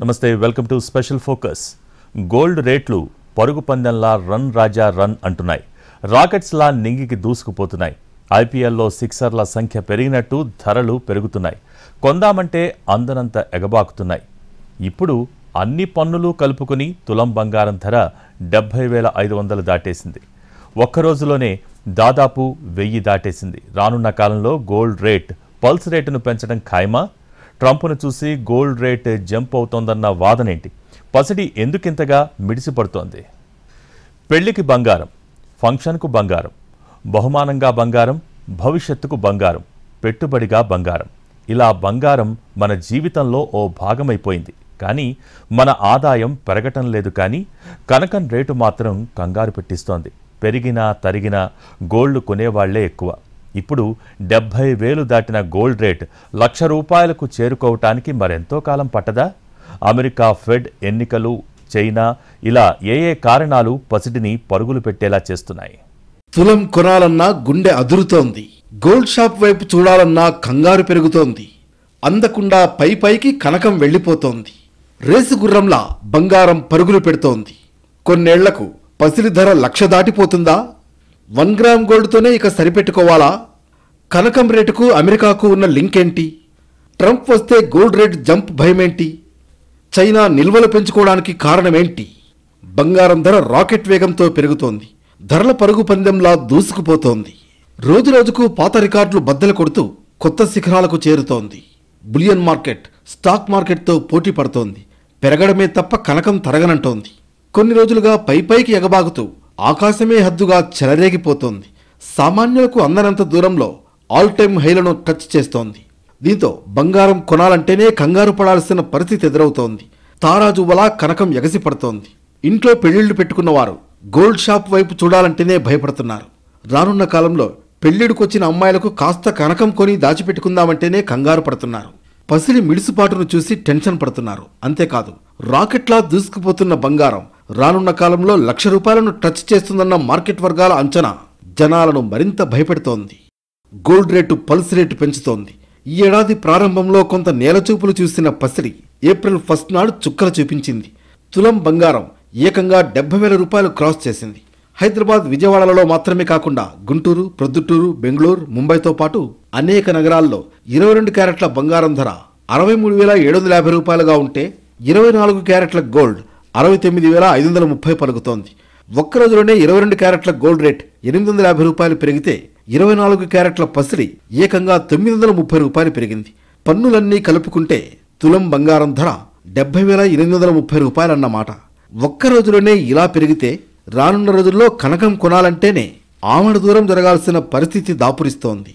నమస్తే welcome to special focus gold రేట్లు పరుగు పందెంలా రన్ రాజా రన్ అంటున్నాయి రాకెట్స్లా నింగికి దూసుకుపోతున్నాయి ఐపీఎల్లో సిక్సర్ల సంఖ్య పెరిగినట్టు ధరలు పెరుగుతున్నాయి కొందామంటే అందనంత ఎగబాకుతున్నాయి ఇప్పుడు అన్ని పన్నులు కలుపుకుని తులం బంగారం ధర డెబ్బై వేల ఐదు వందలు దాటేసింది ఒక్కరోజులోనే దాదాపు వెయ్యి దాటేసింది రానున్న కాలంలో గోల్డ్ రేట్ పల్స్ రేటును పెంచడం ఖాయమా ట్రంప్ను చూసి గోల్డ్ రేట్ జంప్ అవుతోందన్న వాదనేంటి పసిడి ఎందుకింతగా మిడిసిపడుతోంది పెళ్లికి బంగారం ఫంక్షన్కు బంగారం బహుమానంగా బంగారం భవిష్యత్తుకు బంగారం పెట్టుబడిగా బంగారం ఇలా బంగారం మన జీవితంలో ఓ భాగమైపోయింది కానీ మన ఆదాయం పెరగటం లేదు కానీ కనకం రేటు మాత్రం కంగారు పెట్టిస్తోంది పెరిగినా తరిగినా గోల్డ్ కొనేవాళ్లే ఎక్కువ ఇప్పుడు డెబ్భై వేలు దాటిన గోల్డ్ రేట్ లక్ష రూపాయలకు చేరుకోవటానికి మరెంతో కాలం పట్టదా అమెరికా ఫెడ్ ఎన్నికలు చైనా ఇలా ఏ ఏ కారణాలు పసిడిని పరుగులు పెట్టేలా చేస్తున్నాయి తులం కొనాలన్నా గుండె అదురుతోంది గోల్డ్ షాప్ వైపు చూడాలన్నా కంగారు పెరుగుతోంది అందకుండా పై పైకి కనకం వెళ్ళిపోతోంది రేసుగుర్రంలా బంగారం పరుగులు పెడుతోంది కొన్నేళ్లకు పసిడి ధర లక్ష దాటిపోతుందా వన్ గ్రామ్ గోల్డ్తోనే ఇక సరిపెట్టుకోవాలా కనకం రేటుకు అమెరికాకు ఉన్న లింక్ ఏంటి ట్రంప్ వస్తే గోల్డ్ రేట్ జంప్ భయమేంటి చైనా నిల్వలు పెంచుకోవడానికి కారణమేంటి బంగారం ధర రాకెట్ వేగంతో పెరుగుతోంది ధరల పరుగు పందెంలా దూసుకుపోతోంది రోజురోజుకు పాత రికార్డులు బద్దలు కొడుతూ కొత్త శిఖరాలకు చేరుతోంది బులియన్ మార్కెట్ స్టాక్ మార్కెట్తో పోటీ పడుతోంది పెరగడమే తప్ప కనకం తరగనంటోంది కొన్ని రోజులుగా పైపైకి ఎగబాగుతూ ఆకాశమే హద్దుగా చెలరేగిపోతోంది సామాన్యులకు అందనంత దూరంలో ఆల్ టైమ్ హైలను టచ్ చేస్తోంది దీంతో బంగారం కొనాలంటేనే కంగారు పడాల్సిన పరిస్థితి ఎదురవుతోంది తారాజు వలా కనకం ఎగసిపడుతోంది ఇంట్లో పెళ్లిళ్లు పెట్టుకున్నవారు గోల్డ్ షాప్ వైపు చూడాలంటేనే భయపడుతున్నారు రానున్న కాలంలో పెళ్లిడికొచ్చిన అమ్మాయిలకు కాస్త కనకం కొని దాచిపెట్టుకుందామంటేనే కంగారు పడుతున్నారు పసిడి మిడిసిపాటును చూసి టెన్షన్ పడుతున్నారు అంతేకాదు రాకెట్లా దూసుకుపోతున్న బంగారం రానున్న కాలంలో లక్ష రూపాయలను టచ్ చేస్తుందన్న మార్కెట్ వర్గాల అంచనా జనాలను మరింత భయపెడుతోంది గోల్డ్ రేటు పల్స్ రేటు పెంచుతోంది ఈ ఏడాది ప్రారంభంలో కొంత నేలచూపులు చూసిన పసిడి ఏప్రిల్ ఫస్ట్ నాడు చుక్కలు చూపించింది తులం బంగారం ఏకంగా డెబ్బై వేల రూపాయలు క్రాస్ చేసింది హైదరాబాద్ విజయవాడలలో మాత్రమే కాకుండా గుంటూరు ప్రొద్దుటూరు బెంగళూరు ముంబైతో పాటు అనేక నగరాల్లో ఇరవై రెండు క్యారెట్ల బంగారం ధర అరవై మూడు వేల ఏడు వందల యాభై రూపాయలుగా ఉంటే ఇరవై నాలుగు క్యారెట్ల గోల్డ్ అరవై తొమ్మిది వేల ఐదు వందల ముప్పై పలుకుతోంది ఒక్క రోజులోనే ఇరవై రెండు క్యారెట్ల గోల్డ్ రేట్ ఎనిమిది వందల యాభై రూపాయలు పెరిగితే ఇరవై నాలుగు క్యారెట్ల పసిడి ఏకంగా తొమ్మిది వందల ముప్పై రూపాయలు పెరిగింది పన్నులన్నీ కలుపుకుంటే తులం బంగారం ధర డెబ్బై వేల ఎనిమిది వందల ముప్పై రూపాయలన్నమాట ఒక్క రోజులోనే ఇలా పెరిగితే రానున్న రోజుల్లో కనకం కొనాలంటేనే ఆమడ దూరం జరగాల్సిన పరిస్థితి దాపురిస్తోంది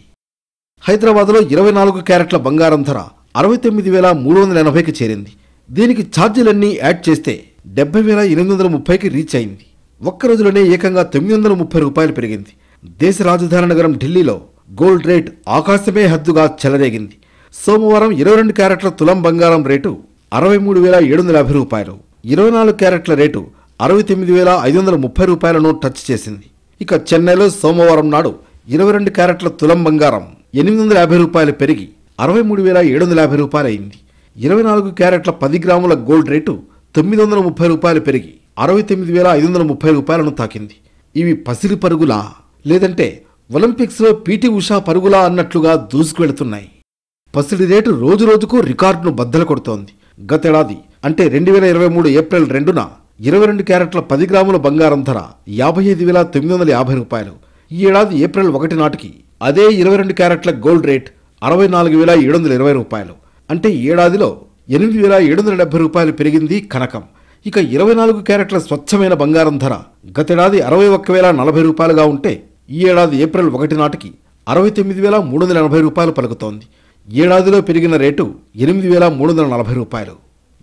హైదరాబాద్లో ఇరవై నాలుగు క్యారెట్ల బంగారం ధర అరవై తొమ్మిది వేల మూడు వందల ఎనభైకి చేరింది దీనికి ఛార్జీలన్నీ యాడ్ చేస్తే డెబ్బై వేల ఎనిమిది వందల ముప్పైకి రీచ్ అయింది ఒక్క రోజులోనే ఏకంగా తొమ్మిది వందల ముప్పై రూపాయలు పెరిగింది దేశ రాజధాని నగరం ఢిల్లీలో గోల్డ్ రేట్ ఆకాశమే హద్దుగా చెలరేగింది సోమవారం ఇరవై రెండు క్యారెట్ల తులం బంగారం రేటు అరవై మూడు వేల ఏడు వందల యాభై రూపాయలు ఇరవై నాలుగు క్యారెట్ల రేటు అరవై తొమ్మిది వేల ఐదు వందల ముప్పై రూపాయలను టచ్ చేసింది ఇక చెన్నైలో సోమవారం నాడు ఇరవై రెండు క్యారెట్ల తులం బంగారం ఎనిమిది వందల యాభై రూపాయలు పెరిగి అరవై మూడు వేల ఏడు వందల యాభై రూపాయలు అయింది ఇరవై నాలుగు క్యారెట్ల పది గ్రాముల గోల్డ్ రేటు తొమ్మిది వందల ముప్పై రూపాయలు పెరిగి అరవై తొమ్మిది వేల ఐదు వందల ముప్పై రూపాయలను తాకింది ఇవి పసిరి పరుగుల లేదంటే ఒలింపిక్స్లో పీటీ ఉషా పరుగులా అన్నట్లుగా దూసుకువెళుతున్నాయి పసిడి రేటు రోజురోజుకు రికార్డును బద్దలు కొడుతోంది గతేడాది అంటే రెండు వేల ఇరవై మూడు ఏప్రిల్ రెండున ఇరవై రెండు క్యారెట్ల పది గ్రాముల బంగారం ధర యాభై ఐదు వేల తొమ్మిది వందల యాభై రూపాయలు ఈ ఏడాది ఏప్రిల్ ఒకటి నాటికి అదే ఇరవై రెండు క్యారెట్ల గోల్డ్ రేట్ అరవై నాలుగు వేల ఏడు వందల ఇరవై రూపాయలు అంటే ఏడాదిలో ఎనిమిది వేల ఏడు వందల డెబ్బై రూపాయలు పెరిగింది కనకం ఇక ఇరవై నాలుగు క్యారెట్ల స్వచ్ఛమైన బంగారం ధర గతేడాది అరవై ఒక్క వేల నలభై రూపాయలుగా ఉంటే ఈ ఏడాది ఏప్రిల్ ఒకటి నాటికి అరవై తొమ్మిది వేల మూడు వందల ఎనభై రూపాయలు పలుకుతోంది ఏడాదిలో పెరిగిన రేటు ఎనిమిది వేల మూడు వందల నలభై రూపాయలు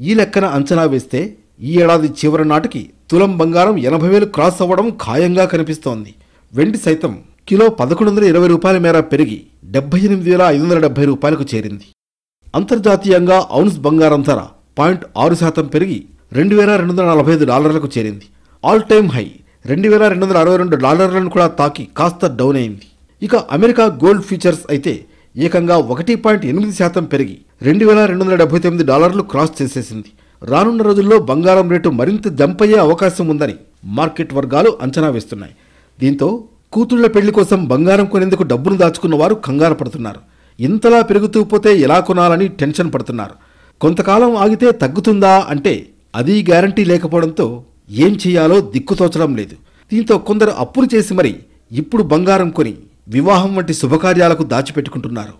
ఈ లెక్కన అంచనా వేస్తే ఈ ఏడాది చివరి నాటికి తులం బంగారం ఎనభై వేలు క్రాస్ అవ్వడం ఖాయంగా కనిపిస్తోంది వెండి సైతం కిలో పదకొండు వందల ఇరవై రూపాయల మేర పెరిగి డెబ్బై ఎనిమిది వేల ఐదు వందల డెబ్బై రూపాయలకు చేరింది అంతర్జాతీయంగా ఔన్స్ బంగారం ధర పాయింట్ ఆరు శాతం పెరిగి రెండు వేల రెండు వందల నలభై ఐదు డాలర్లకు చేరింది ఆల్ టైమ్ హై రెండు వేల రెండు వందల అరవై రెండు డాలర్లను కూడా తాకి కాస్త డౌన్ అయింది ఇక అమెరికా గోల్డ్ ఫ్యూచర్స్ అయితే ఏకంగా ఒకటి పాయింట్ ఎనిమిది శాతం పెరిగి రెండు వేల రెండు వందల డెబ్బై తొమ్మిది డాలర్లు క్రాస్ చేసేసింది రానున్న రోజుల్లో బంగారం రేటు మరింత జంప్ అయ్యే అవకాశం ఉందని మార్కెట్ వర్గాలు అంచనా వేస్తున్నాయి దీంతో కూతుళ్ల పెళ్లి కోసం బంగారం కొనేందుకు డబ్బును దాచుకున్న వారు కంగారు పడుతున్నారు ఇంతలా పెరుగుతూ పోతే ఎలా కొనాలని టెన్షన్ పడుతున్నారు కొంతకాలం ఆగితే తగ్గుతుందా అంటే అది గ్యారంటీ లేకపోవడంతో ఏం చేయాలో దిక్కుతోచడం లేదు దీంతో కొందరు అప్పులు చేసి మరి ఇప్పుడు బంగారం కొని వివాహం వంటి శుభకార్యాలకు దాచిపెట్టుకుంటున్నారు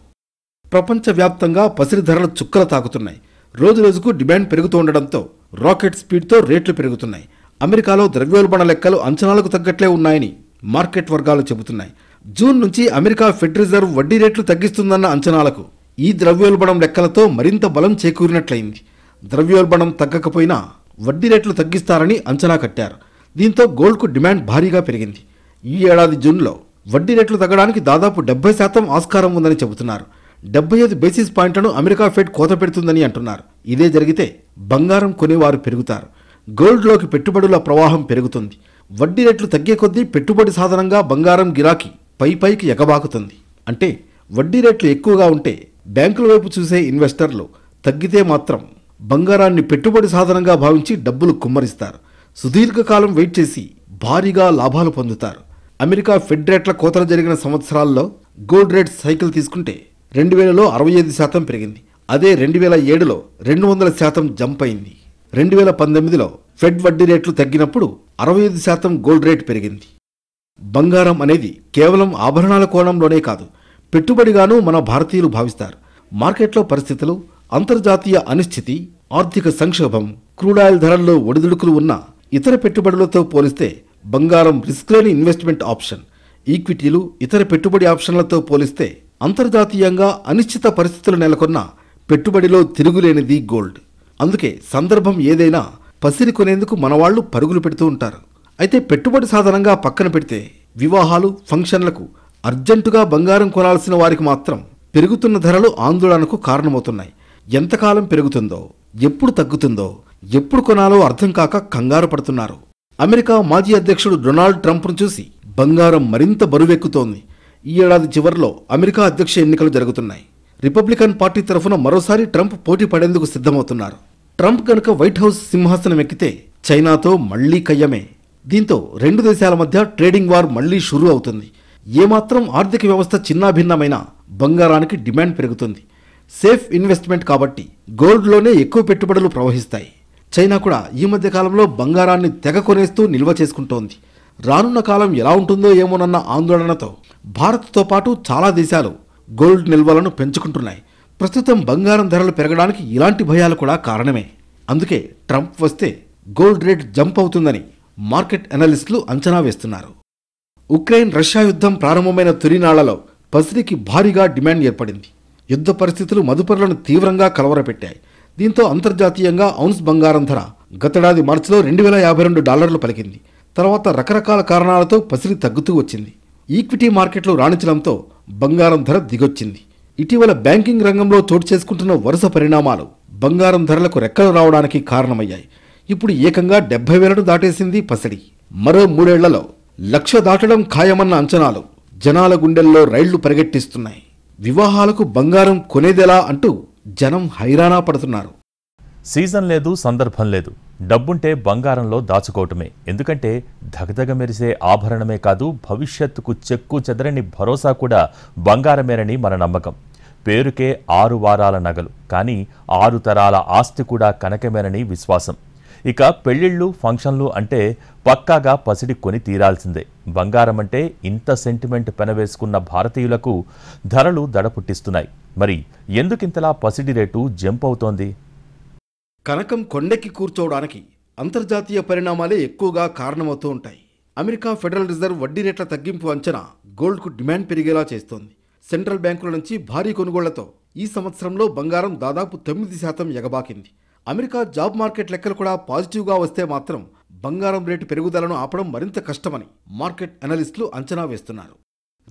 ప్రపంచవ్యాప్తంగా పసిరి ధరలు చుక్కలు తాకుతున్నాయి రోజురోజుకు డిమాండ్ పెరుగుతూ ఉండడంతో రాకెట్ స్పీడ్తో రేట్లు పెరుగుతున్నాయి అమెరికాలో ద్రవ్యోల్బణ లెక్కలు అంచనాలకు తగ్గట్లే ఉన్నాయని మార్కెట్ వర్గాలు చెబుతున్నాయి జూన్ నుంచి అమెరికా ఫెడ్ రిజర్వ్ వడ్డీ రేట్లు తగ్గిస్తుందన్న అంచనాలకు ఈ ద్రవ్యోల్బణం లెక్కలతో మరింత బలం చేకూరినట్లయింది ద్రవ్యోల్బణం తగ్గకపోయినా వడ్డీ రేట్లు తగ్గిస్తారని అంచనా కట్టారు దీంతో గోల్డ్కు డిమాండ్ భారీగా పెరిగింది ఈ ఏడాది జూన్లో వడ్డీ రేట్లు తగ్గడానికి దాదాపు డెబ్బై శాతం ఆస్కారం ఉందని చెబుతున్నారు డెబ్బై ఐదు బేసిస్ పాయింట్లను అమెరికా ఫెడ్ కోత పెడుతుందని అంటున్నారు ఇదే జరిగితే బంగారం కొనేవారు పెరుగుతారు గోల్డ్లోకి పెట్టుబడుల ప్రవాహం పెరుగుతుంది వడ్డీ రేట్లు తగ్గే కొద్దీ పెట్టుబడి సాధనంగా బంగారం గిరాకీ పై పైకి ఎగబాకుతుంది అంటే వడ్డీ రేట్లు ఎక్కువగా ఉంటే బ్యాంకుల వైపు చూసే ఇన్వెస్టర్లు తగ్గితే మాత్రం బంగారాన్ని పెట్టుబడి సాధనంగా భావించి డబ్బులు కుమ్మరిస్తారు సుదీర్ఘకాలం వెయిట్ చేసి భారీగా లాభాలు పొందుతారు అమెరికా ఫెడ్ రేట్ల కోతలు జరిగిన సంవత్సరాల్లో గోల్డ్ రేట్ సైకిల్ తీసుకుంటే రెండు వేలలో అరవై ఐదు శాతం పెరిగింది అదే రెండు వేల ఏడులో రెండు వందల శాతం జంప్ అయింది రెండు వేల పంతొమ్మిదిలో ఫెడ్ వడ్డీ రేట్లు తగ్గినప్పుడు అరవై ఐదు శాతం గోల్డ్ రేట్ పెరిగింది బంగారం అనేది కేవలం ఆభరణాల కోణంలోనే కాదు పెట్టుబడిగాను మన భారతీయులు భావిస్తారు మార్కెట్లో పరిస్థితులు అంతర్జాతీయ అనిశ్చితి ఆర్థిక సంక్షోభం క్రూడాయిల్ ధరల్లో ఒడిదుడుకులు ఉన్న ఇతర పెట్టుబడులతో పోలిస్తే బంగారం రిస్క్ లేని ఇన్వెస్ట్మెంట్ ఆప్షన్ ఈక్విటీలు ఇతర పెట్టుబడి ఆప్షన్లతో పోలిస్తే అంతర్జాతీయంగా అనిశ్చిత పరిస్థితులు నెలకొన్న పెట్టుబడిలో తిరుగులేనిది గోల్డ్ అందుకే సందర్భం ఏదైనా పసిరి కొనేందుకు మనవాళ్లు పరుగులు పెడుతూ ఉంటారు అయితే పెట్టుబడి సాధనంగా పక్కన పెడితే వివాహాలు ఫంక్షన్లకు అర్జెంటుగా బంగారం కొనాల్సిన వారికి మాత్రం పెరుగుతున్న ధరలు ఆందోళనకు కారణమవుతున్నాయి ఎంతకాలం పెరుగుతుందో ఎప్పుడు తగ్గుతుందో ఎప్పుడు కొనాలో అర్థం కాక కంగారు పడుతున్నారు అమెరికా మాజీ అధ్యక్షుడు డొనాల్డ్ ట్రంప్ను చూసి బంగారం మరింత బరువెక్కుతోంది ఈ ఏడాది చివరిలో అమెరికా అధ్యక్ష ఎన్నికలు జరుగుతున్నాయి రిపబ్లికన్ పార్టీ తరఫున మరోసారి ట్రంప్ పోటీ పడేందుకు సిద్ధమవుతున్నారు ట్రంప్ కనుక వైట్ హౌస్ సింహాసనం ఎక్కితే చైనాతో మళ్లీ కయ్యమే దీంతో రెండు దేశాల మధ్య ట్రేడింగ్ వార్ మళ్లీ షురూ అవుతుంది ఏమాత్రం ఆర్థిక వ్యవస్థ చిన్నాభిన్నమైన బంగారానికి డిమాండ్ పెరుగుతుంది సేఫ్ ఇన్వెస్ట్మెంట్ కాబట్టి గోల్డ్లోనే ఎక్కువ పెట్టుబడులు ప్రవహిస్తాయి చైనా కూడా ఈ మధ్య కాలంలో బంగారాన్ని తెగ కొనేస్తూ నిల్వ చేసుకుంటోంది రానున్న కాలం ఎలా ఉంటుందో ఏమోనన్న ఆందోళనతో భారత్తో పాటు చాలా దేశాలు గోల్డ్ నిల్వలను పెంచుకుంటున్నాయి ప్రస్తుతం బంగారం ధరలు పెరగడానికి ఇలాంటి భయాలు కూడా కారణమే అందుకే ట్రంప్ వస్తే గోల్డ్ రేట్ జంప్ అవుతుందని మార్కెట్ అనలిస్టులు అంచనా వేస్తున్నారు ఉక్రెయిన్ రష్యా యుద్ధం ప్రారంభమైన తొలినాళ్లలో పసిరికి భారీగా డిమాండ్ ఏర్పడింది యుద్ధ పరిస్థితులు మదుపరులను తీవ్రంగా కలవరపెట్టాయి దీంతో అంతర్జాతీయంగా ఔన్స్ బంగారం ధర గతేడాది మార్చిలో రెండు వేల యాభై రెండు డాలర్లు పలికింది తర్వాత రకరకాల కారణాలతో పసిరి తగ్గుతూ వచ్చింది ఈక్విటీ మార్కెట్లు రాణించడంతో బంగారం ధర దిగొచ్చింది ఇటీవల బ్యాంకింగ్ రంగంలో చోటు చేసుకుంటున్న వరుస పరిణామాలు బంగారం ధరలకు రెక్కలు రావడానికి కారణమయ్యాయి ఇప్పుడు ఏకంగా డెబ్బై వేలను దాటేసింది పసిడి మరో మూడేళ్లలో లక్ష దాటడం ఖాయమన్న అంచనాలు జనాల గుండెల్లో రైళ్లు పరిగెట్టిస్తున్నాయి వివాహాలకు బంగారం కొనేదెలా అంటూ జనం హైరాణా పడుతున్నారు సీజన్ లేదు సందర్భం లేదు డబ్బుంటే బంగారంలో దాచుకోవటమే ఎందుకంటే ధగధగ మెరిసే ఆభరణమే కాదు భవిష్యత్తుకు చెక్కు చెదరని భరోసా కూడా బంగారమేనని మన నమ్మకం పేరుకే ఆరు వారాల నగలు కానీ ఆరు తరాల ఆస్తి కూడా కనకమేనని విశ్వాసం ఇక పెళ్లిళ్ళు ఫంక్షన్లు అంటే పక్కాగా పసిడి కొని తీరాల్సిందే బంగారం అంటే ఇంత సెంటిమెంట్ పెనవేసుకున్న భారతీయులకు ధరలు దడపుట్టిస్తున్నాయి మరి ఎందుకింతలా పసిడి రేటు జంప్ అవుతోంది కనకం కొండెక్కి కూర్చోవడానికి అంతర్జాతీయ పరిణామాలే ఎక్కువగా కారణమవుతూ ఉంటాయి అమెరికా ఫెడరల్ రిజర్వ్ వడ్డీ రేట్ల తగ్గింపు అంచనా గోల్డ్కు డిమాండ్ పెరిగేలా చేస్తోంది సెంట్రల్ బ్యాంకుల నుంచి భారీ కొనుగోళ్లతో ఈ సంవత్సరంలో బంగారం దాదాపు తొమ్మిది శాతం ఎగబాకింది అమెరికా జాబ్ మార్కెట్ లెక్కలు కూడా పాజిటివ్గా వస్తే మాత్రం బంగారం రేటు పెరుగుదలను ఆపడం మరింత కష్టమని మార్కెట్ అనలిస్టులు అంచనా వేస్తున్నారు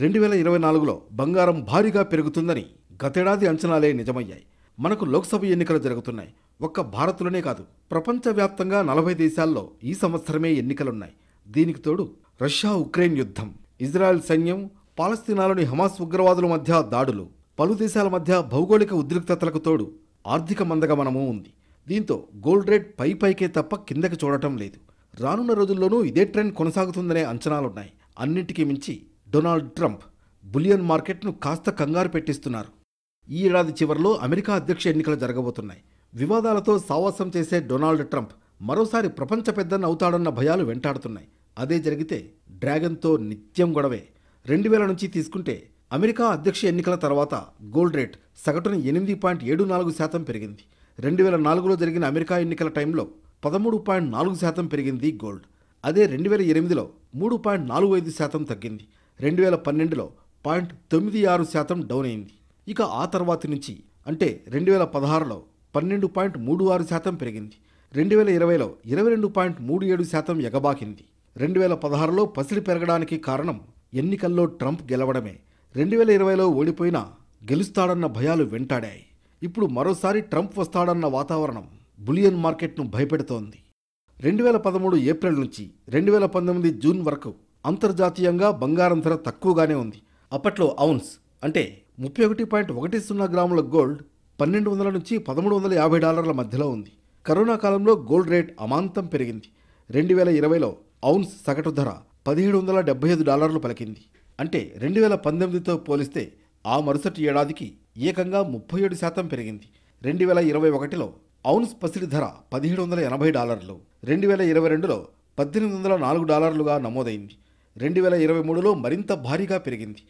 రెండు వేల ఇరవై నాలుగులో బంగారం భారీగా పెరుగుతుందని గతేడాది అంచనాలే నిజమయ్యాయి మనకు లోక్సభ ఎన్నికలు జరుగుతున్నాయి ఒక్క భారత్లోనే కాదు ప్రపంచవ్యాప్తంగా నలభై దేశాల్లో ఈ సంవత్సరమే ఎన్నికలున్నాయి దీనికి తోడు రష్యా ఉక్రెయిన్ యుద్ధం ఇజ్రాయెల్ సైన్యం పాలస్తీనాలోని హమాస్ ఉగ్రవాదుల మధ్య దాడులు పలు దేశాల మధ్య భౌగోళిక ఉద్రిక్తతలకు తోడు ఆర్థిక మందగమనమూ ఉంది దీంతో గోల్డ్ రేట్ పై పైకే తప్ప కిందకి చూడటం లేదు రానున్న రోజుల్లోనూ ఇదే ట్రెండ్ కొనసాగుతుందనే అంచనాలున్నాయి అన్నింటికీ మించి డొనాల్డ్ ట్రంప్ బులియన్ మార్కెట్ను కాస్త కంగారు పెట్టిస్తున్నారు ఈ ఏడాది చివరిలో అమెరికా అధ్యక్ష ఎన్నికలు జరగబోతున్నాయి వివాదాలతో సావాసం చేసే డొనాల్డ్ ట్రంప్ మరోసారి ప్రపంచ పెద్దన్న అవుతాడన్న భయాలు వెంటాడుతున్నాయి అదే జరిగితే డ్రాగన్తో నిత్యం గొడవే రెండు వేల నుంచి తీసుకుంటే అమెరికా అధ్యక్ష ఎన్నికల తర్వాత గోల్డ్ రేట్ సగటున ఎనిమిది పాయింట్ ఏడు నాలుగు శాతం పెరిగింది రెండు వేల నాలుగులో జరిగిన అమెరికా ఎన్నికల టైంలో పదమూడు పాయింట్ నాలుగు శాతం పెరిగింది గోల్డ్ అదే రెండు వేల ఎనిమిదిలో మూడు పాయింట్ నాలుగు ఐదు శాతం తగ్గింది రెండు వేల పన్నెండులో పాయింట్ తొమ్మిది ఆరు శాతం డౌన్ అయింది ఇక ఆ తర్వాత నుంచి అంటే రెండు వేల పదహారులో పన్నెండు పాయింట్ మూడు ఆరు శాతం పెరిగింది రెండు వేల ఇరవైలో ఇరవై రెండు పాయింట్ మూడు ఏడు శాతం ఎగబాకింది రెండు వేల పదహారులో పసిడి పెరగడానికి కారణం ఎన్నికల్లో ట్రంప్ గెలవడమే రెండు వేల ఇరవైలో ఓడిపోయినా గెలుస్తాడన్న భయాలు వెంటాడాయి ఇప్పుడు మరోసారి ట్రంప్ వస్తాడన్న వాతావరణం బులియన్ మార్కెట్ను భయపెడుతోంది రెండు వేల పదమూడు ఏప్రిల్ నుంచి రెండు వేల పంతొమ్మిది జూన్ వరకు అంతర్జాతీయంగా బంగారం ధర తక్కువగానే ఉంది అప్పట్లో అవున్స్ అంటే ముప్పై ఒకటి పాయింట్ ఒకటి సున్నా గ్రాముల గోల్డ్ పన్నెండు వందల నుంచి పదమూడు వందల యాభై డాలర్ల మధ్యలో ఉంది కరోనా కాలంలో గోల్డ్ రేట్ అమాంతం పెరిగింది రెండు వేల ఇరవైలో అవున్స్ సగటు ధర పదిహేడు వందల డెబ్బై ఐదు డాలర్లు పలికింది అంటే రెండు వేల పంతొమ్మిదితో పోలిస్తే ఆ మరుసటి ఏడాదికి ఏకంగా ముప్పై ఏడు శాతం పెరిగింది రెండు వేల ఇరవై ఒకటిలో ఔన్స్ పసిడి ధర పదిహేడు వందల ఎనభై డాలర్లు రెండు వేల ఇరవై రెండులో పద్దెనిమిది వందల నాలుగు డాలర్లుగా నమోదైంది రెండు వేల ఇరవై మూడులో మరింత భారీగా పెరిగింది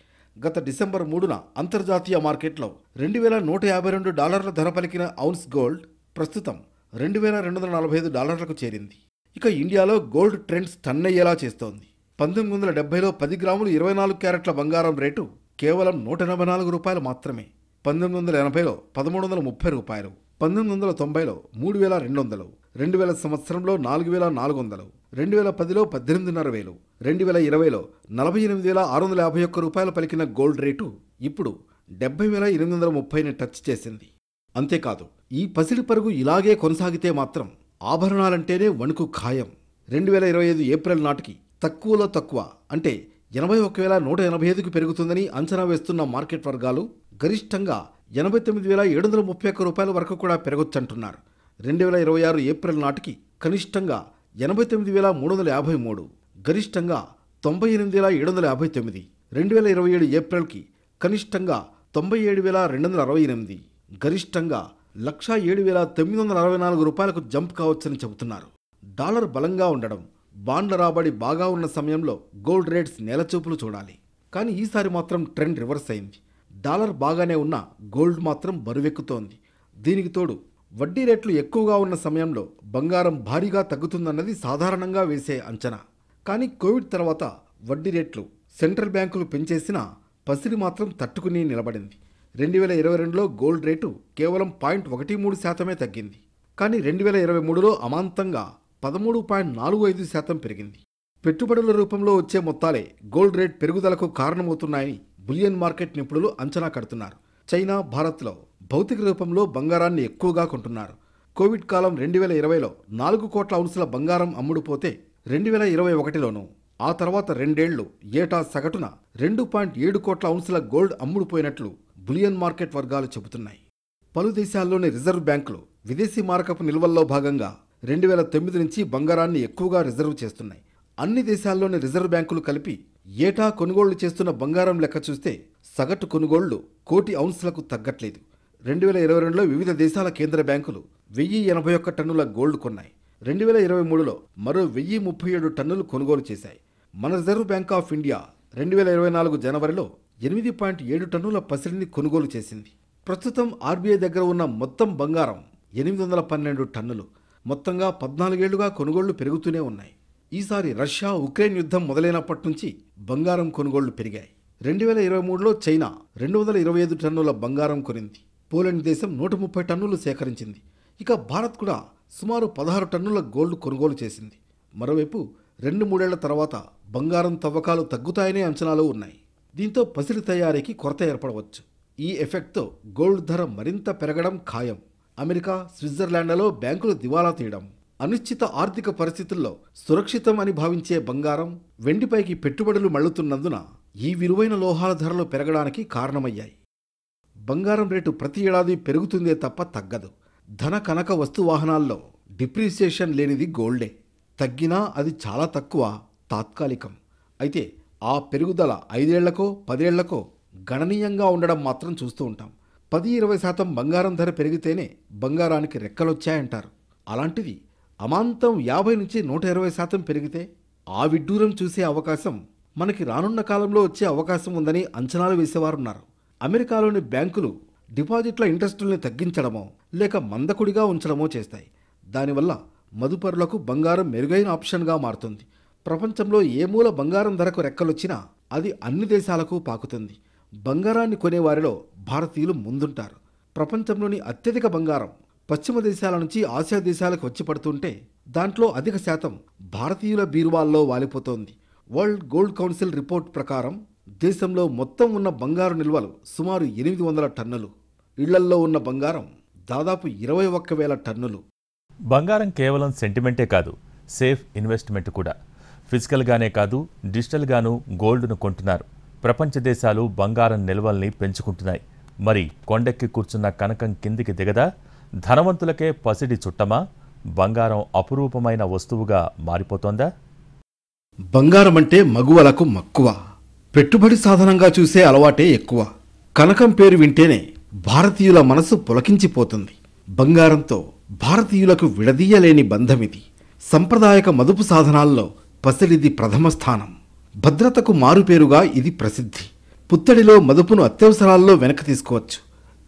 గత డిసెంబర్ మూడున అంతర్జాతీయ మార్కెట్లో రెండు వేల నూట యాభై రెండు డాలర్ల ధర పలికిన ఔన్స్ గోల్డ్ ప్రస్తుతం రెండు వేల రెండు వందల నలభై ఐదు డాలర్లకు చేరింది ఇక ఇండియాలో గోల్డ్ ట్రెండ్స్ టన్నయ్యేలా చేస్తోంది పంతొమ్మిది వందల డెబ్బైలో పది గ్రాములు ఇరవై నాలుగు క్యారెట్ల బంగారం రేటు కేవలం నూట ఎనభై నాలుగు రూపాయలు మాత్రమే పంతొమ్మిది వందల ఎనభైలో పదమూడు వందల ముప్పై రూపాయలు పంతొమ్మిది వందల తొంభైలో మూడు వేల రెండు వందలు రెండు వేల సంవత్సరంలో నాలుగు వేల నాలుగు వందలు రెండు వేల పదిలో పద్దెనిమిదిన్నర వేలు రెండు వేల ఇరవైలో నలభై ఎనిమిది వేల ఆరు వందల యాభై ఒక్క రూపాయలు పలికిన గోల్డ్ రేటు ఇప్పుడు డెబ్బై వేల ఎనిమిది వందల ముప్పైని టచ్ చేసింది అంతేకాదు ఈ పసిడి పరుగు ఇలాగే కొనసాగితే మాత్రం ఆభరణాలంటేనే వణుకు ఖాయం రెండు వేల ఇరవై ఐదు ఏప్రిల్ నాటికి తక్కువలో తక్కువ అంటే ఎనభై ఒక వేల నూట ఎనభై ఐదుకు పెరుగుతుందని అంచనా వేస్తున్న మార్కెట్ వర్గాలు గరిష్టంగా ఎనభై తొమ్మిది వేల ఏడు వందల ముప్పై ఒక్క రూపాయల వరకు కూడా పెరగొచ్చంటున్నారు రెండు వేల ఇరవై ఆరు ఏప్రిల్ నాటికి కనిష్టంగా ఎనభై తొమ్మిది వేల మూడు వందల యాభై మూడు గరిష్టంగా తొంభై ఎనిమిది వేల ఏడు వందల యాభై తొమ్మిది రెండు వేల ఇరవై ఏడు ఏప్రిల్కి కనిష్టంగా తొంభై ఏడు వేల రెండు వందల అరవై ఎనిమిది గరిష్టంగా లక్షా ఏడు వేల తొమ్మిది వందల అరవై నాలుగు రూపాయలకు జంప్ కావచ్చని చెబుతున్నారు డాలర్ బలంగా ఉండడం బాండ్ల రాబడి బాగా ఉన్న సమయంలో గోల్డ్ రేట్స్ నెలచూపులు చూడాలి కానీ ఈసారి మాత్రం ట్రెండ్ రివర్స్ అయింది డాలర్ బాగానే ఉన్న గోల్డ్ మాత్రం బరువెక్కుతోంది దీనికి తోడు వడ్డీ రేట్లు ఎక్కువగా ఉన్న సమయంలో బంగారం భారీగా తగ్గుతుందన్నది సాధారణంగా వేసే అంచనా కానీ కోవిడ్ తర్వాత వడ్డీ రేట్లు సెంట్రల్ బ్యాంకులు పెంచేసిన పసిరి మాత్రం తట్టుకుని నిలబడింది రెండు వేల ఇరవై రెండులో గోల్డ్ రేటు కేవలం పాయింట్ ఒకటి మూడు శాతమే తగ్గింది కానీ రెండు వేల ఇరవై మూడులో అమాంతంగా పదమూడు పాయింట్ నాలుగు ఐదు శాతం పెరిగింది పెట్టుబడుల రూపంలో వచ్చే మొత్తాలే గోల్డ్ రేట్ పెరుగుదలకు కారణమవుతున్నాయని బులియన్ మార్కెట్ నిపుణులు అంచనా కడుతున్నారు చైనా భారత్లో భౌతిక రూపంలో బంగారాన్ని ఎక్కువగా కొంటున్నారు కోవిడ్ కాలం రెండు వేల ఇరవైలో నాలుగు కోట్ల అవున్సుల బంగారం అమ్ముడుపోతే రెండు వేల ఇరవై ఒకటిలోనూ ఆ తర్వాత రెండేళ్లు ఏటా సగటున రెండు పాయింట్ ఏడు కోట్ల అవున్సుల గోల్డ్ అమ్ముడుపోయినట్లు బులియన్ మార్కెట్ వర్గాలు చెబుతున్నాయి పలు దేశాల్లోని రిజర్వ్ బ్యాంకులు విదేశీ మారకపు నిల్వల్లో భాగంగా రెండు వేల తొమ్మిది నుంచి బంగారాన్ని ఎక్కువగా రిజర్వ్ చేస్తున్నాయి అన్ని దేశాల్లోని రిజర్వ్ బ్యాంకులు కలిపి ఏటా కొనుగోళ్లు చేస్తున్న బంగారం లెక్క చూస్తే సగటు కొనుగోళ్లు కోటి ఔన్స్లకు తగ్గట్లేదు రెండు వేల ఇరవై రెండులో వివిధ దేశాల కేంద్ర బ్యాంకులు వెయ్యి ఎనభై ఒక్క టన్నుల గోల్డ్ కొన్నాయి రెండు వేల ఇరవై మూడులో మరో వెయ్యి ముప్పై ఏడు టన్నులు కొనుగోలు చేశాయి మన రిజర్వ్ బ్యాంక్ ఆఫ్ ఇండియా రెండు వేల ఇరవై నాలుగు జనవరిలో ఎనిమిది పాయింట్ ఏడు టన్నుల పసిరిని కొనుగోలు చేసింది ప్రస్తుతం ఆర్బీఐ దగ్గర ఉన్న మొత్తం బంగారం ఎనిమిది వందల పన్నెండు టన్నులు మొత్తంగా పద్నాలుగేళ్లుగా కొనుగోళ్లు పెరుగుతూనే ఉన్నాయి ఈసారి రష్యా ఉక్రెయిన్ యుద్ధం మొదలైనప్పటి నుంచి బంగారం కొనుగోళ్లు పెరిగాయి రెండు వేల ఇరవై మూడులో చైనా రెండు వందల ఇరవై ఐదు టన్నుల బంగారం కొనింది పోలాండ్ దేశం నూట ముప్పై టన్నులు సేకరించింది ఇక భారత్ కూడా సుమారు పదహారు టన్నుల గోల్డ్ కొనుగోలు చేసింది మరోవైపు రెండు మూడేళ్ల తర్వాత బంగారం తవ్వకాలు తగ్గుతాయనే అంచనాలు ఉన్నాయి దీంతో పసిరి తయారీకి కొరత ఏర్పడవచ్చు ఈ ఎఫెక్ట్తో గోల్డ్ ధర మరింత పెరగడం ఖాయం అమెరికా స్విట్జర్లాండ్లలో బ్యాంకులు దివాలా తీయడం అనిశ్చిత ఆర్థిక పరిస్థితుల్లో సురక్షితం అని భావించే బంగారం వెండిపైకి పెట్టుబడులు మళ్లుతున్నందున ఈ విలువైన లోహాల ధరలు పెరగడానికి కారణమయ్యాయి బంగారం రేటు ప్రతి ఏడాది పెరుగుతుందే తప్ప తగ్గదు ధన కనక వస్తువాహనాల్లో డిప్రిసియేషన్ లేనిది గోల్డే తగ్గినా అది చాలా తక్కువ తాత్కాలికం అయితే ఆ పెరుగుదల ఐదేళ్లకో పదేళ్లకో గణనీయంగా ఉండడం మాత్రం చూస్తూ ఉంటాం పది ఇరవై శాతం బంగారం ధర పెరిగితేనే బంగారానికి రెక్కలొచ్చాయంటారు అలాంటిది అమాంతం యాభై నుంచి నూట ఇరవై శాతం పెరిగితే ఆ విడ్డూరం చూసే అవకాశం మనకి రానున్న కాలంలో వచ్చే అవకాశం ఉందని అంచనాలు వేసేవారున్నారు అమెరికాలోని బ్యాంకులు డిపాజిట్ల ఇంట్రెస్టుల్ని తగ్గించడమో లేక మందకుడిగా ఉంచడమో చేస్తాయి దానివల్ల మదుపరులకు బంగారం మెరుగైన ఆప్షన్గా మారుతుంది ప్రపంచంలో ఏ మూల బంగారం ధరకు రెక్కలొచ్చినా అది అన్ని దేశాలకు పాకుతుంది బంగారాన్ని కొనేవారిలో భారతీయులు ముందుంటారు ప్రపంచంలోని అత్యధిక బంగారం పశ్చిమ దేశాల నుంచి ఆసియా దేశాలకు వచ్చి పడుతుంటే దాంట్లో అధిక శాతం భారతీయుల బీరువాల్లో వాలిపోతోంది వరల్డ్ గోల్డ్ కౌన్సిల్ రిపోర్ట్ ప్రకారం దేశంలో మొత్తం ఉన్న బంగారు నిల్వలు సుమారు ఎనిమిది వందల టన్నులు ఇళ్లల్లో ఉన్న బంగారం దాదాపు ఇరవై ఒక్క వేల టన్నులు బంగారం కేవలం సెంటిమెంటే కాదు సేఫ్ ఇన్వెస్ట్మెంట్ కూడా ఫిజికల్గానే కాదు డిజిటల్గాను గోల్డ్ను కొంటున్నారు ప్రపంచ దేశాలు బంగారం నిల్వల్ని పెంచుకుంటున్నాయి మరి కొండెక్కి కూర్చున్న కనకం కిందికి దిగదా ధనవంతులకే పసిడి చుట్టమా బంగారం అపురూపమైన వస్తువుగా మారిపోతోందా బంగారం అంటే మగువలకు మక్కువ పెట్టుబడి సాధనంగా చూసే అలవాటే ఎక్కువ కనకం పేరు వింటేనే భారతీయుల మనసు పులకించిపోతుంది బంగారంతో భారతీయులకు విడదీయలేని బంధమిది సంప్రదాయక మదుపు సాధనాల్లో పసిడిది ప్రథమ స్థానం భద్రతకు మారుపేరుగా ఇది ప్రసిద్ధి పుత్తడిలో మదుపును అత్యవసరాల్లో వెనక తీసుకోవచ్చు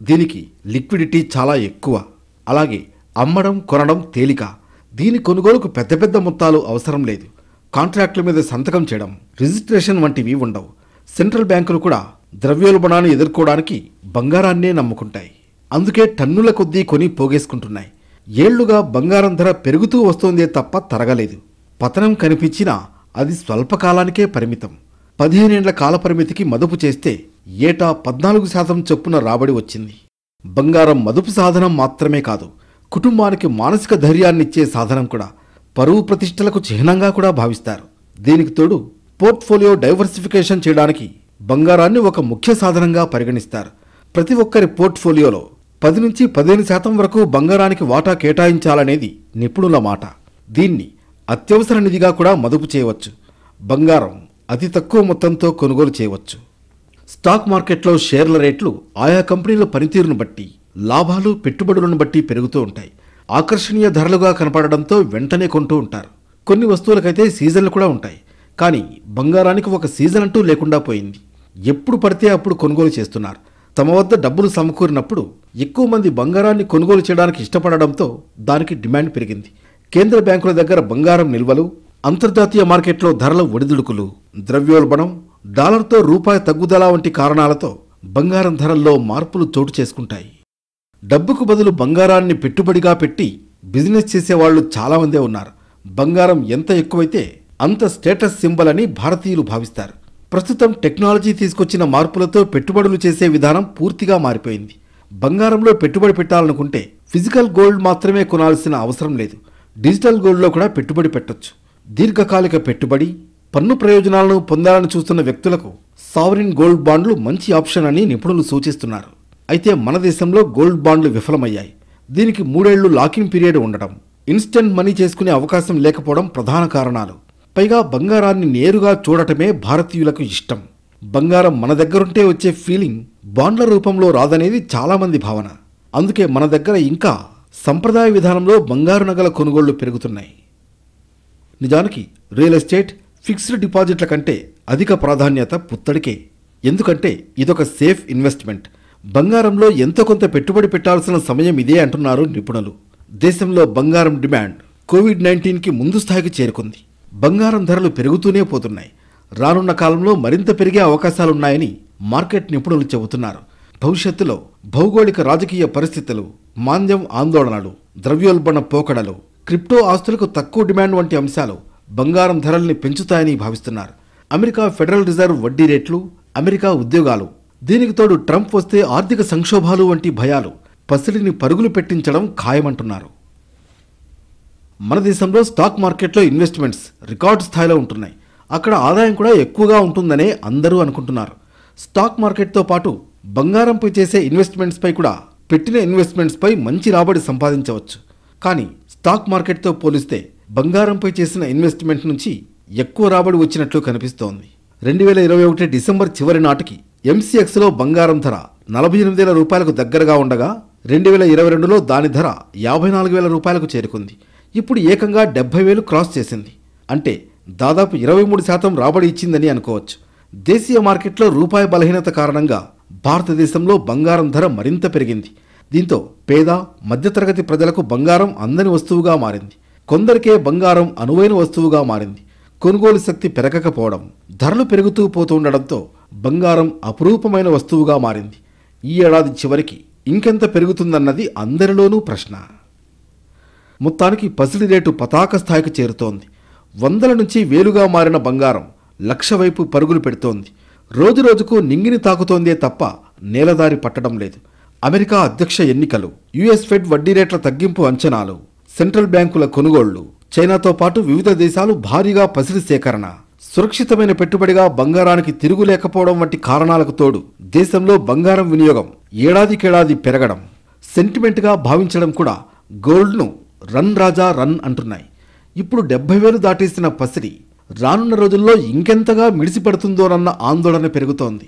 దీనికి లిక్విడిటీ చాలా ఎక్కువ అలాగే అమ్మడం కొనడం తేలిక దీని కొనుగోలుకు పెద్ద పెద్ద మొత్తాలు అవసరం లేదు కాంట్రాక్టుల మీద సంతకం చేయడం రిజిస్ట్రేషన్ వంటివి ఉండవు సెంట్రల్ బ్యాంకులు కూడా ద్రవ్యోల్బణాన్ని ఎదుర్కోవడానికి బంగారాన్నే నమ్ముకుంటాయి అందుకే టన్నుల కొద్దీ కొని పోగేసుకుంటున్నాయి ఏళ్లుగా బంగారం ధర పెరుగుతూ వస్తోందే తప్ప తరగలేదు పతనం కనిపించినా అది స్వల్పకాలానికే పరిమితం పదిహేనేండ్ల కాలపరిమితికి మదుపు చేస్తే ఏటా పద్నాలుగు శాతం చొప్పున రాబడి వచ్చింది బంగారం మదుపు సాధనం మాత్రమే కాదు కుటుంబానికి మానసిక ధైర్యాన్నిచ్చే సాధనం కూడా పరువు ప్రతిష్టలకు చిహ్నంగా కూడా భావిస్తారు దీనికి తోడు పోర్ట్ఫోలియో డైవర్సిఫికేషన్ చేయడానికి బంగారాన్ని ఒక ముఖ్య సాధనంగా పరిగణిస్తారు ప్రతి ఒక్కరి పోర్ట్ఫోలియోలో పది నుంచి పదిహేను శాతం వరకు బంగారానికి వాటా కేటాయించాలనేది నిపుణుల మాట దీన్ని అత్యవసర నిధిగా కూడా మదుపు చేయవచ్చు బంగారం అతి తక్కువ మొత్తంతో కొనుగోలు చేయవచ్చు స్టాక్ మార్కెట్లో షేర్ల రేట్లు ఆయా కంపెనీల పనితీరును బట్టి లాభాలు పెట్టుబడులను బట్టి పెరుగుతూ ఉంటాయి ఆకర్షణీయ ధరలుగా కనపడడంతో వెంటనే కొంటూ ఉంటారు కొన్ని వస్తువులకైతే సీజన్లు కూడా ఉంటాయి కానీ బంగారానికి ఒక సీజన్ అంటూ లేకుండా పోయింది ఎప్పుడు పడితే అప్పుడు కొనుగోలు చేస్తున్నారు తమ వద్ద డబ్బులు సమకూరినప్పుడు ఎక్కువ మంది బంగారాన్ని కొనుగోలు చేయడానికి ఇష్టపడడంతో దానికి డిమాండ్ పెరిగింది కేంద్ర బ్యాంకుల దగ్గర బంగారం నిల్వలు అంతర్జాతీయ మార్కెట్లో ధరల ఒడిదుడుకులు ద్రవ్యోల్బణం డాలర్తో రూపాయి తగ్గుదల వంటి కారణాలతో బంగారం ధరల్లో మార్పులు చోటు చేసుకుంటాయి డబ్బుకు బదులు బంగారాన్ని పెట్టుబడిగా పెట్టి బిజినెస్ చేసేవాళ్లు చాలామందే ఉన్నారు బంగారం ఎంత ఎక్కువైతే అంత స్టేటస్ సింబల్ అని భారతీయులు భావిస్తారు ప్రస్తుతం టెక్నాలజీ తీసుకొచ్చిన మార్పులతో పెట్టుబడులు చేసే విధానం పూర్తిగా మారిపోయింది బంగారంలో పెట్టుబడి పెట్టాలనుకుంటే ఫిజికల్ గోల్డ్ మాత్రమే కొనాల్సిన అవసరం లేదు డిజిటల్ గోల్డ్లో కూడా పెట్టుబడి పెట్టొచ్చు దీర్ఘకాలిక పెట్టుబడి పన్ను ప్రయోజనాలను పొందాలని చూస్తున్న వ్యక్తులకు సావరిన్ గోల్డ్ బాండ్లు మంచి ఆప్షన్ అని నిపుణులు సూచిస్తున్నారు అయితే మన దేశంలో గోల్డ్ బాండ్లు విఫలమయ్యాయి దీనికి మూడేళ్లు లాకింగ్ పీరియడ్ ఉండటం ఇన్స్టెంట్ మనీ చేసుకునే అవకాశం లేకపోవడం ప్రధాన కారణాలు పైగా బంగారాన్ని నేరుగా చూడటమే భారతీయులకు ఇష్టం బంగారం మన దగ్గరుంటే వచ్చే ఫీలింగ్ బాండ్ల రూపంలో రాదనేది చాలామంది భావన అందుకే మన దగ్గర ఇంకా సంప్రదాయ విధానంలో బంగారు నగల కొనుగోళ్లు పెరుగుతున్నాయి నిజానికి రియల్ ఎస్టేట్ ఫిక్స్డ్ డిపాజిట్ల కంటే అధిక ప్రాధాన్యత పుత్తడికే ఎందుకంటే ఇదొక సేఫ్ ఇన్వెస్ట్మెంట్ బంగారంలో ఎంత కొంత పెట్టుబడి పెట్టాల్సిన సమయం ఇదే అంటున్నారు నిపుణులు దేశంలో బంగారం డిమాండ్ కోవిడ్ నైన్టీన్కి ముందు స్థాయికి చేరుకుంది బంగారం ధరలు పెరుగుతూనే పోతున్నాయి రానున్న కాలంలో మరింత పెరిగే అవకాశాలున్నాయని మార్కెట్ నిపుణులు చెబుతున్నారు భవిష్యత్తులో భౌగోళిక రాజకీయ పరిస్థితులు మాంద్యం ఆందోళనలు ద్రవ్యోల్బణ పోకడలు క్రిప్టో ఆస్తులకు తక్కువ డిమాండ్ వంటి అంశాలు బంగారం ధరల్ని పెంచుతాయని భావిస్తున్నారు అమెరికా ఫెడరల్ రిజర్వ్ వడ్డీ రేట్లు అమెరికా ఉద్యోగాలు దీనికి తోడు ట్రంప్ వస్తే ఆర్థిక సంక్షోభాలు వంటి భయాలు పసిడిని పరుగులు పెట్టించడం ఖాయమంటున్నారు మన దేశంలో స్టాక్ మార్కెట్లో ఇన్వెస్ట్మెంట్స్ రికార్డ్ స్థాయిలో ఉంటున్నాయి అక్కడ ఆదాయం కూడా ఎక్కువగా ఉంటుందనే అందరూ అనుకుంటున్నారు స్టాక్ మార్కెట్తో పాటు బంగారంపై చేసే ఇన్వెస్ట్మెంట్స్పై కూడా పెట్టిన ఇన్వెస్ట్మెంట్స్పై మంచి రాబడి సంపాదించవచ్చు కానీ స్టాక్ మార్కెట్తో పోలిస్తే బంగారంపై చేసిన ఇన్వెస్ట్మెంట్ నుంచి ఎక్కువ రాబడి వచ్చినట్లు కనిపిస్తోంది రెండు వేల ఇరవై ఒకటి డిసెంబర్ చివరి నాటికి ఎంసీఎక్స్లో బంగారం ధర నలభై ఎనిమిది వేల రూపాయలకు దగ్గరగా ఉండగా రెండు వేల ఇరవై రెండులో దాని ధర యాభై నాలుగు వేల రూపాయలకు చేరుకుంది ఇప్పుడు ఏకంగా డెబ్బై వేలు క్రాస్ చేసింది అంటే దాదాపు ఇరవై మూడు శాతం రాబడి ఇచ్చిందని అనుకోవచ్చు దేశీయ మార్కెట్లో రూపాయి బలహీనత కారణంగా భారతదేశంలో బంగారం ధర మరింత పెరిగింది దీంతో పేద మధ్యతరగతి ప్రజలకు బంగారం అందని వస్తువుగా మారింది కొందరికే బంగారం అనువైన వస్తువుగా మారింది కొనుగోలు శక్తి పెరగకపోవడం ధరలు పెరుగుతూ పోతుండడంతో బంగారం అపురూపమైన వస్తువుగా మారింది ఈ ఏడాది చివరికి ఇంకెంత పెరుగుతుందన్నది అందరిలోనూ ప్రశ్న మొత్తానికి పసిడి రేటు పతాక స్థాయికి చేరుతోంది వందల నుంచి వేలుగా మారిన బంగారం లక్ష వైపు పరుగులు పెడుతోంది రోజురోజుకు నింగిని తాకుతోందే తప్ప నేలదారి పట్టడం లేదు అమెరికా అధ్యక్ష ఎన్నికలు యుఎస్ ఫెడ్ వడ్డీ రేట్ల తగ్గింపు అంచనాలు సెంట్రల్ బ్యాంకుల కొనుగోళ్లు చైనాతో పాటు వివిధ దేశాలు భారీగా పసిరి సేకరణ సురక్షితమైన పెట్టుబడిగా బంగారానికి తిరుగులేకపోవడం వంటి కారణాలకు తోడు దేశంలో బంగారం వినియోగం ఏడాదికేడాది పెరగడం సెంటిమెంట్గా భావించడం కూడా గోల్డ్ను రన్ రాజా రన్ అంటున్నాయి ఇప్పుడు డెబ్బై వేలు దాటేసిన పసిడి రానున్న రోజుల్లో ఇంకెంతగా మిడిసిపడుతుందోనన్న ఆందోళన పెరుగుతోంది